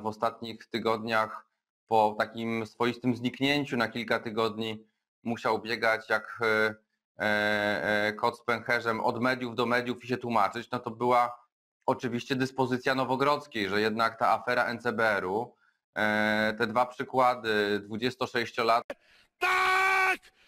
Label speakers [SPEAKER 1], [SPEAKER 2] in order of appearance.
[SPEAKER 1] w ostatnich tygodniach po takim swoistym zniknięciu na kilka tygodni musiał biegać jak e, e, e, kot z pęcherzem od mediów do mediów i się tłumaczyć, no to była oczywiście dyspozycja Nowogrodzkiej, że jednak ta afera NCBR-u, te dwa przykłady 26 lat. Tak!